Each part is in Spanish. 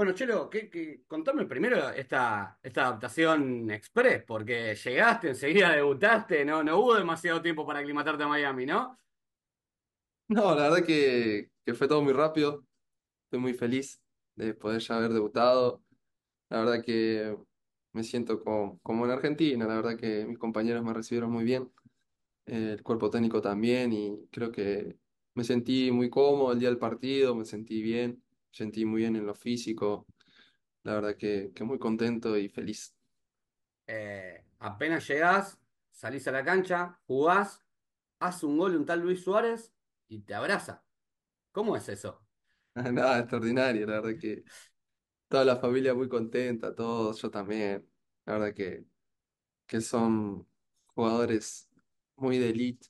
Bueno, Chelo, contame primero esta, adaptación express, porque llegaste, enseguida debutaste, no, no hubo demasiado tiempo para aclimatarte a Miami, ¿no? No, la verdad que, fue todo muy rápido. Estoy muy feliz de poder ya haber debutado. La verdad que me siento como, como en Argentina, la verdad que mis compañeros me recibieron muy bien, eh, el cuerpo técnico también, y creo que me sentí muy cómodo el día del partido, me sentí bien sentí muy bien en lo físico, la verdad que, que muy contento y feliz. Eh, apenas llegás, salís a la cancha, jugás, hace un gol un tal Luis Suárez y te abraza. ¿Cómo es eso? Nada, extraordinario, la verdad que toda la familia muy contenta, todos, yo también. La verdad que, que son jugadores muy de elite,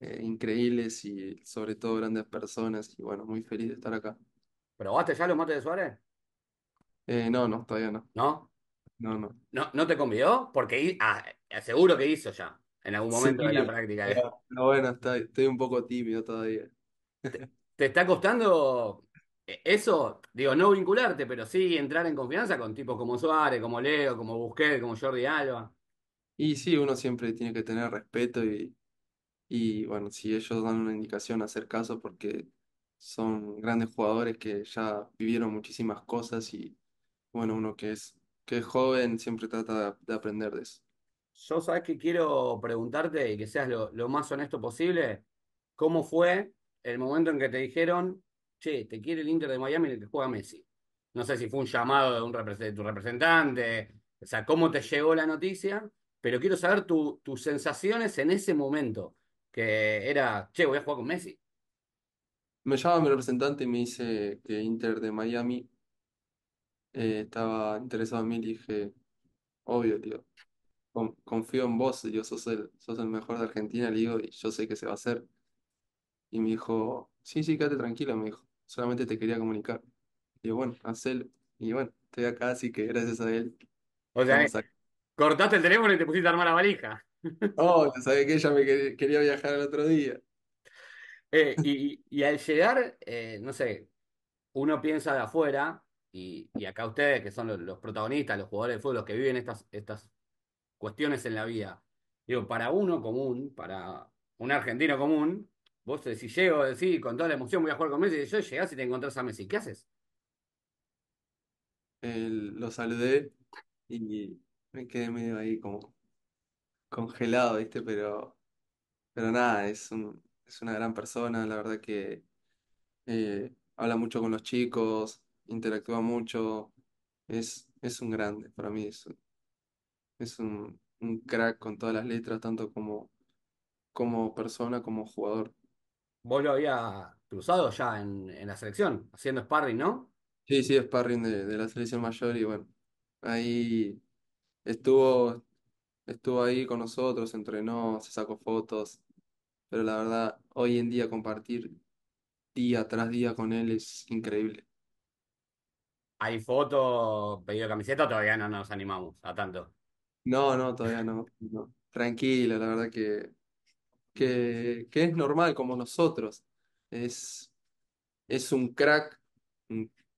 eh, increíbles y sobre todo grandes personas y bueno, muy feliz de estar acá. ¿Probaste ya los mates de Suárez? Eh, no, no, todavía no. ¿No? No, no. ¿No, te convidó? Porque ah, seguro que hizo ya, en algún momento de la práctica. No bueno, estoy un poco tímido todavía. ¿Te, está costando eh, eso? Digo, no vincularte, pero sí entrar en confianza con tipos como Suárez, como Leo, como Busquets, como Jordi Alba. Y sí, uno siempre tiene que tener respeto y, y bueno, si ellos dan una indicación, hacer caso porque son grandes jugadores que ya vivieron muchísimas cosas y bueno, uno que es, que joven siempre trata de, aprender de eso. Yo sabes que quiero preguntarte y que seas lo, más honesto posible, ¿cómo fue el momento en que te dijeron, che, te quiere el Inter de Miami y el que juega Messi? No sé si fue un llamado de, un tu representante, o sea, cómo te llegó la noticia, pero quiero saber tu- tus sensaciones en ese momento, que era, che, voy a jugar con Messi. Me llama mi representante y me dice que Inter de Miami eh, estaba interesado en mí. Le dije, obvio, tío, confío en vos, yo sos el, sos el mejor de Argentina, le digo, y yo sé que se va a hacer. Y me dijo, sí, sí, quédate tranquilo, me dijo, solamente te quería comunicar. Y bueno, hacelo. Y bueno, estoy acá, así que gracias a él O sea, cortaste el teléfono y te pusiste a armar la valija. Oh, ¿sabés que Ella me quería viajar el otro día. Eh, y, al llegar, eh, no sé, uno piensa de afuera, y, acá ustedes, que son los, protagonistas, los jugadores de fútbol, los que viven estas, estas cuestiones en la vida, digo, para uno común, para un argentino común, vos decís, llego, decís, con toda la emoción voy a jugar con Messi, y yo llegás y te encontrás a Messi, ¿qué haces? Eh, lo saludé y me quedé medio ahí como congelado, ¿viste? Pero, pero nada, es un, es una gran persona, la verdad que eh, habla mucho con los chicos, interactúa mucho, es, es un grande, para mí es, es un, crack con todas las letras, tanto como, como persona como jugador. Vos lo habías cruzado ya en, en la selección, haciendo sparring, ¿no? Sí, sí, sparring de, de la selección mayor y bueno, ahí estuvo, estuvo ahí con nosotros, entrenó, se sacó fotos pero la verdad, hoy en día compartir día tras día con él es increíble. Hay fotos, pedido de camiseta, todavía no nos animamos a tanto. No, no, todavía no, Tranquilo, la verdad que, que, que es normal como nosotros. Es, es un crack,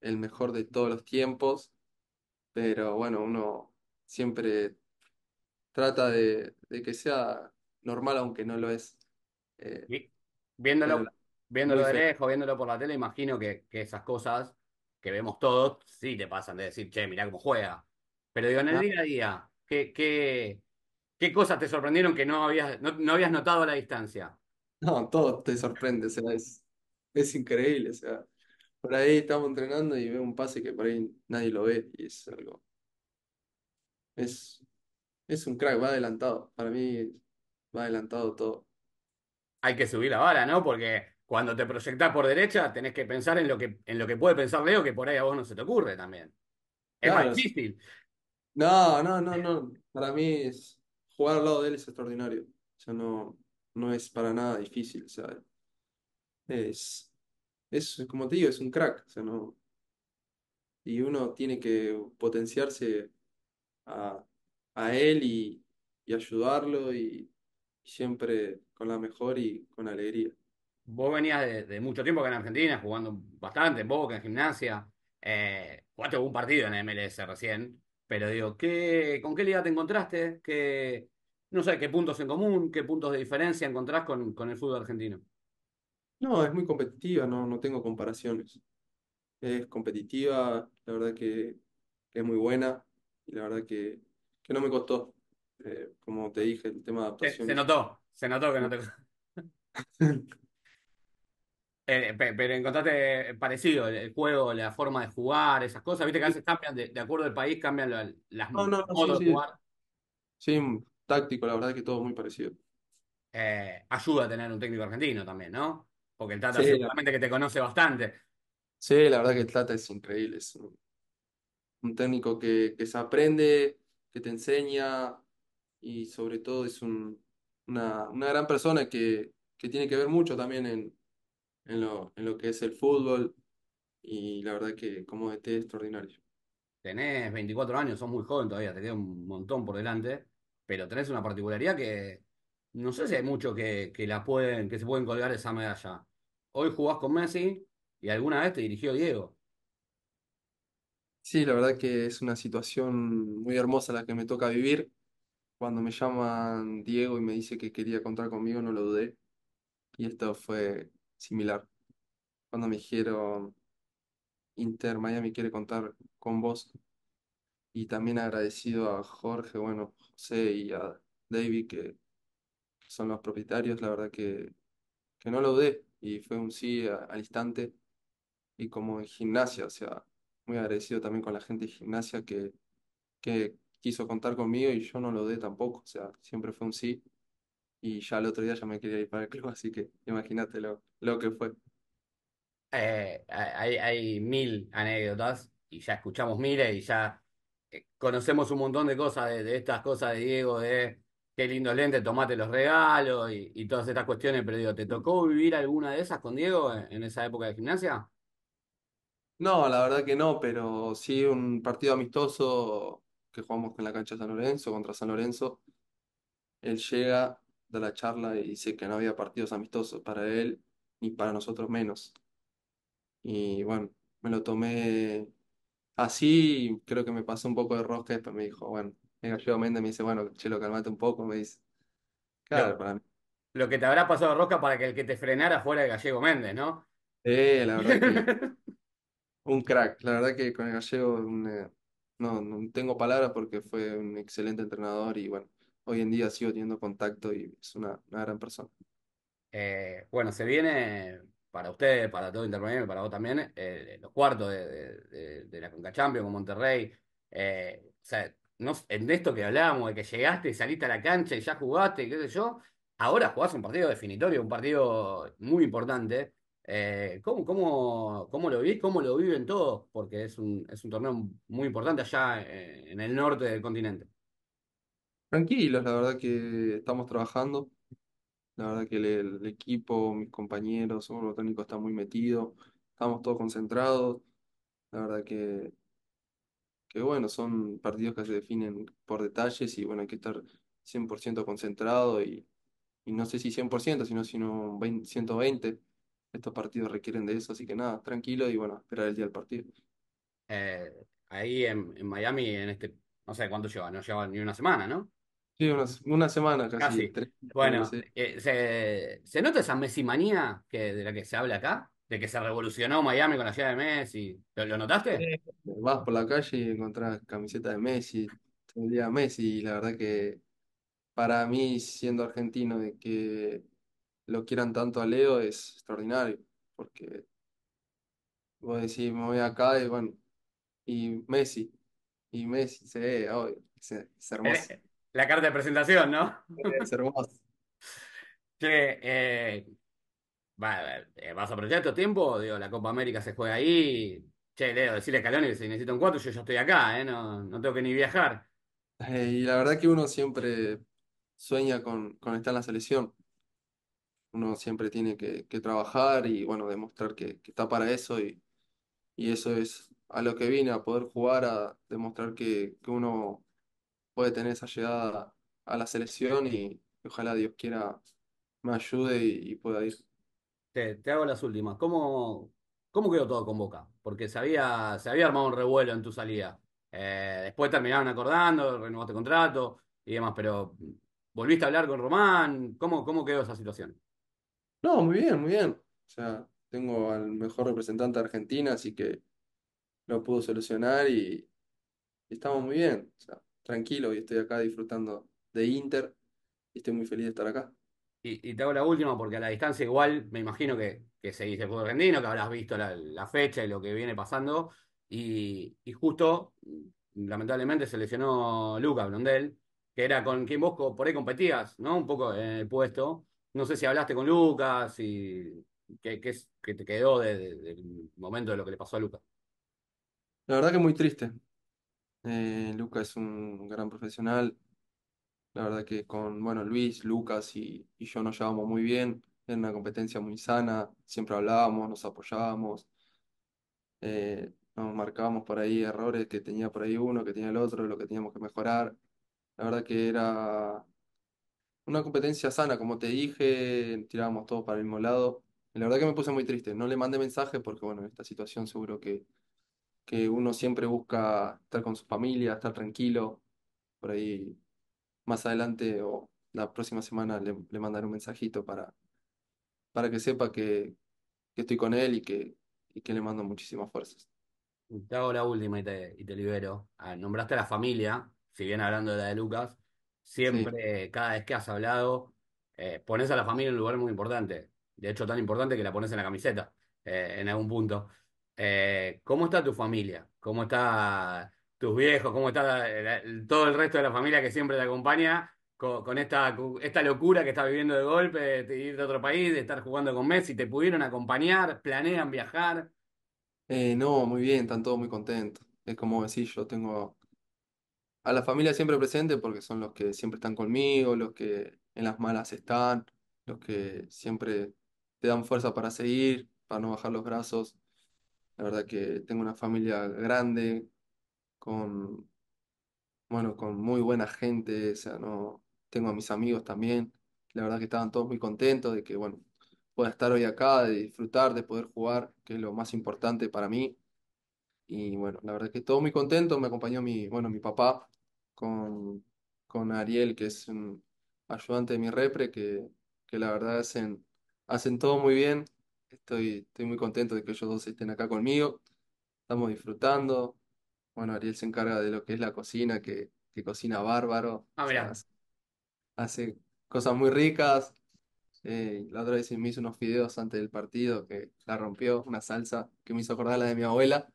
el mejor de todos los tiempos, pero bueno, uno siempre trata de, de que sea normal aunque no lo es. Eh, viéndolo, viéndolo de lejos, viéndolo por la tele, imagino que, esas cosas que vemos todos, sí te pasan de decir, che, mirá cómo juega. Pero digo, en el día a día, ¿qué, qué, qué cosas te sorprendieron que no habías, no, habías notado a la distancia? no, todo te sorprende, o sea, es, es increíble, o sea, por ahí estamos entrenando y veo un pase que por ahí nadie lo ve y es algo, es, es un crack, va adelantado, para mí va adelantado todo hay que subir la vara, ¿no? Porque cuando te proyectás por derecha, tenés que pensar en lo que, en lo que puede pensar Leo, que por ahí a vos no se te ocurre también. Es difícil. No, no, no, no. Para mí es jugar al lado de él es extraordinario. O sea, no, no es para nada difícil. O sea, es, es como te digo, es un crack. O sea, no. Y uno tiene que potenciarse a, a él y, y ayudarlo y siempre con la mejor y con alegría. Vos venías de, mucho tiempo acá en Argentina, jugando bastante en Boca, en gimnasia. Eh, jugaste un partido en MLS recién, pero digo, ¿con qué liga te encontraste? ¿Qué, no sé, qué puntos en común, qué puntos de diferencia encontrás con, con el fútbol argentino? No, es muy competitiva, no, no tengo comparaciones. Es competitiva, la verdad que, es muy buena y la verdad que, que no me costó. Eh, como te dije, el tema de adaptación. Eh, se notó, se notó que no te. Eh, pero encontraste eh, parecido el, juego, la forma de jugar, esas cosas. Viste que a veces cambian, de, acuerdo al país, cambian las modos de jugar. sí, táctico, la verdad que todo es muy parecido. ayuda a tener un técnico argentino también, ¿no? Porque el Tata es seguramente que te conoce bastante. sí, la verdad que el Tata es increíble, es un, técnico que se aprende, que te enseña, y sobre todo es una, gran persona que, que, tiene que ver mucho también en, en, lo, en lo que es el fútbol y la verdad que como DT es extraordinario. Tenés 24 años, sos muy joven todavía, te queda un montón por delante, pero tenés una particularidad que no sé si hay mucho que, la pueden, que se pueden colgar esa medalla. Hoy jugás con Messi y alguna vez te dirigió Diego. Sí, la verdad que es una situación muy hermosa la que me toca vivir. Cuando me llaman Diego y me dice que quería contar conmigo, no lo dudé. Y esto fue similar. Cuando me dijeron, Inter Miami quiere contar con vos. Y también agradecido a Jorge, bueno, José y a David, que son los propietarios. La verdad que, no lo dudé. Y fue un sí al instante. Y como en gimnasia, o sea, muy agradecido también con la gente de gimnasia que... que quiso contar conmigo y yo no lo dé tampoco, o sea, siempre fue un sí. Y ya el otro día ya me quería ir para el club, así que imagínate lo, que fue. Eh, hay, mil anécdotas y ya escuchamos miles y ya eh, conocemos un montón de cosas de, estas cosas de Diego, de qué lindo lente, tomate los regalos y, todas estas cuestiones, pero digo, ¿te tocó vivir alguna de esas con Diego en esa época de gimnasia? No, la verdad que no, pero sí un partido amistoso que jugamos con la cancha de San Lorenzo, contra San Lorenzo, él llega, da la charla y dice que no había partidos amistosos para él, ni para nosotros menos. Y bueno, me lo tomé así, creo que me pasó un poco de rosca, después me dijo, bueno, el gallego Méndez, me dice, bueno, Chelo, calmate un poco, me dice, claro, para mí. lo que te habrá pasado de rosca para que el que te frenara fuera el gallego Méndez, ¿no? Eh, la verdad que un crack, la verdad que con el gallego eh, no, no tengo palabras porque fue un excelente entrenador y bueno, hoy en día sigo teniendo contacto y es una, gran persona. Eh, bueno, se viene para usted, para todo Intermedio para vos también, eh, los cuartos de, de, la Conca Champions con Monterrey. Eh, o sea, en esto que hablábamos, de que llegaste y saliste a la cancha y ya jugaste, qué sé yo, ahora jugás un partido definitorio, un partido muy importante. Eh, ¿cómo, cómo, cómo, lo vivís? ¿Cómo lo viven todos? Porque es un, es un torneo muy importante allá eh, en el norte del continente. Tranquilos, la verdad que estamos trabajando. La verdad que el, equipo, mis compañeros, somos técnico está muy metido. Estamos todos concentrados. La verdad que, que, bueno, son partidos que se definen por detalles y bueno, hay que estar 100% concentrado y, y no sé si 100%, sino, sino ciento 120 estos partidos requieren de eso, así que nada, tranquilo y bueno, esperar el día del partido. Eh, ahí en, Miami, en este, no sé cuánto lleva, no lleva ni una semana, ¿no? Sí, una, semana casi, Bueno, eh, ¿se, nota esa mesimanía que, de la que se habla acá? De que se revolucionó Miami con la llegada de Messi. ¿Lo, notaste? Vas por la calle y encontrás camiseta de Messi, todo el día Messi, y la verdad que para mí, siendo argentino, de que lo quieran tanto a Leo es extraordinario, porque vos decís, me voy acá y bueno, y Messi, y Messi, se ve, es, hermoso, La carta de presentación, ¿no? es hermoso. Che, eh, eh, ¿vas a aprovechar tu tiempo? Digo, la Copa América se juega ahí. Che, Leo, decirle a Caloni que si necesita un cuatro, yo ya estoy acá, ¿eh? No, tengo que ni viajar. y la verdad que uno siempre sueña con estar en la selección uno siempre tiene que, trabajar y bueno, demostrar que, está para eso y, eso es a lo que vine, a poder jugar, a demostrar que, uno puede tener esa llegada a la selección y ojalá Dios quiera me ayude y, pueda ir. Te, hago las últimas. ¿Cómo, cómo quedó todo con Boca? Porque se había, se había armado un revuelo en tu salida. Eh, después terminaron acordando, renovaste contrato y demás, pero ¿volviste a hablar con Román? ¿Cómo, cómo quedó esa situación? No, muy bien, muy bien. O sea, tengo al mejor representante de Argentina, así que lo pudo solucionar y, estamos muy bien. O sea, tranquilo y estoy acá disfrutando de Inter y estoy muy feliz de estar acá. Y, te hago la última porque a la distancia igual me imagino que, que seguís el fútbol argentino, que habrás visto la, fecha y lo que viene pasando. Y, justo, lamentablemente, se lesionó Luca Blondel, que era con quien vos por ahí competías, ¿no? Un poco en el puesto no sé si hablaste con Lucas y qué, qué, te quedó de, del momento de lo que le pasó a Lucas. La verdad que muy triste. Eh, Lucas es un gran profesional. La verdad que con bueno, Luis, Lucas y, yo nos llevamos muy bien. Era una competencia muy sana. Siempre hablábamos, nos apoyábamos. Eh, nos marcábamos por ahí errores que tenía por ahí uno, que tenía el otro, lo que teníamos que mejorar. La verdad que era una competencia sana, como te dije, tirábamos todo para el mismo lado. La verdad que me puse muy triste. No le mandé mensaje porque, bueno, en esta situación seguro que, uno siempre busca estar con su familia, estar tranquilo. Por ahí más adelante o la próxima semana le, mandaré un mensajito para, para que sepa que, estoy con él y que, y que le mando muchísimas fuerzas. Te hago la última y te, libero. Ah, nombraste a la familia, si bien hablando de la de Lucas, Siempre, cada vez que has hablado, eh, pones a la familia en un lugar muy importante. De hecho, tan importante que la pones en la camiseta, eh, en algún punto. Eh, ¿Cómo está tu familia? ¿Cómo está tus viejos? ¿Cómo está todo el resto de la familia que siempre te acompaña con, esta, esta, locura que estás viviendo de golpe, de ir de otro país, de estar jugando con Messi? ¿Te pudieron acompañar? ¿Planean viajar? no, muy bien, están todos muy contentos. Es como decir, yo tengo a la familia siempre presente porque son los que siempre están conmigo, los que en las malas están, los que siempre te dan fuerza para seguir, para no bajar los brazos. La verdad que tengo una familia grande, con, bueno, con muy buena gente, o sea, no, tengo a mis amigos también. La verdad que estaban todos muy contentos de que, bueno, pueda estar hoy acá, de disfrutar, de poder jugar, que es lo más importante para mí. Y bueno, la verdad es que todo muy contento. Me acompañó mi, bueno, mi papá con, con Ariel, que es un ayudante de mi repre, que, que la verdad hacen, hacen todo muy bien. Estoy, estoy muy contento de que ellos dos estén acá conmigo. Estamos disfrutando. Bueno, Ariel se encarga de lo que es la cocina, que, que cocina bárbaro. Ah, hace, cosas muy ricas. Eh, la otra vez me hizo unos fideos antes del partido que la rompió, una salsa que me hizo acordar la de mi abuela.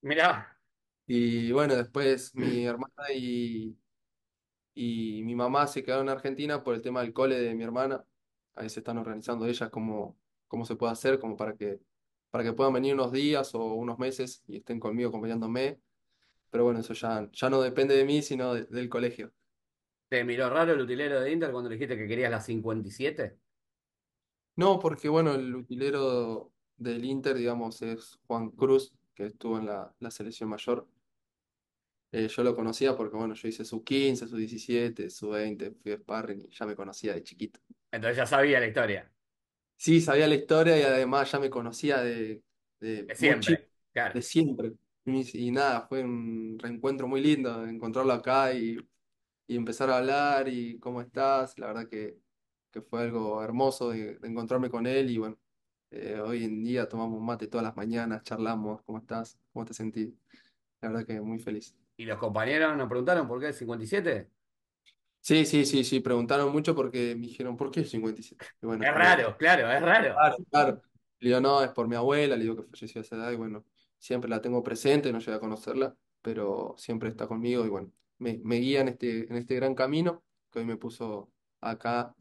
Mira Y bueno, después mi mm. hermana y, y mi mamá se quedaron en Argentina por el tema del cole de mi hermana. Ahí se están organizando ellas cómo, cómo se puede hacer, como para que, para que puedan venir unos días o unos meses y estén conmigo acompañándome. Pero bueno, eso ya, ya no depende de mí, sino del colegio. ¿te miró raro el utilero de Inter cuando dijiste que querías la 57? No, porque bueno, el utilero del Inter, digamos, es Juan Cruz, que estuvo en la, selección mayor. Eh, yo lo conocía porque, bueno, yo hice su 15, su 17, su 20, fui a sparring y ya me conocía de chiquito. Entonces ya sabía la historia, Sí, sabía la historia y además ya me conocía de, siempre, siempre. Y, nada, fue un reencuentro muy lindo encontrarlo acá y, y empezar a hablar y cómo estás. La verdad que, que fue algo hermoso de encontrarme con él y bueno, eh, hoy en día tomamos mate todas las mañanas, charlamos, ¿cómo estás? ¿Cómo te sentís? La verdad que muy feliz. ¿Y los compañeros nos preguntaron por qué el 57? Sí, sí, sí, sí, preguntaron mucho porque me dijeron, ¿por qué el 57? Es raro, claro, es raro. Claro, claro. Le digo, no, es por mi abuela, le digo que falleció a esa edad y bueno, siempre la tengo presente, no llegué a conocerla, pero siempre está conmigo y bueno, me, me guía en este, en este gran camino que hoy me puso acá,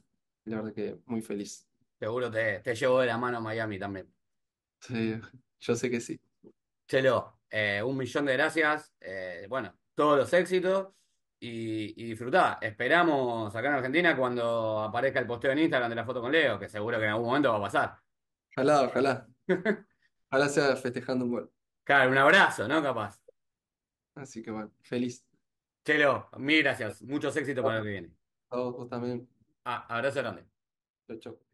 la verdad que muy feliz. Seguro te, te llevo de la mano a Miami también. Sí, yo sé que sí. Chelo, eh, un millón de gracias. Eh, bueno, todos los éxitos y, y disfrutá. Esperamos acá en Argentina cuando aparezca el posteo en Instagram de la foto con Leo, que seguro que en algún momento va a pasar. Ojalá, ojalá. Ojalá sea festejando un gol. Claro, un abrazo, ¿no? Capaz. Así que bueno, feliz. Chelo, mil gracias. Muchos éxitos para lo que viene. A vos también. Ah, abrazo grande. Chau,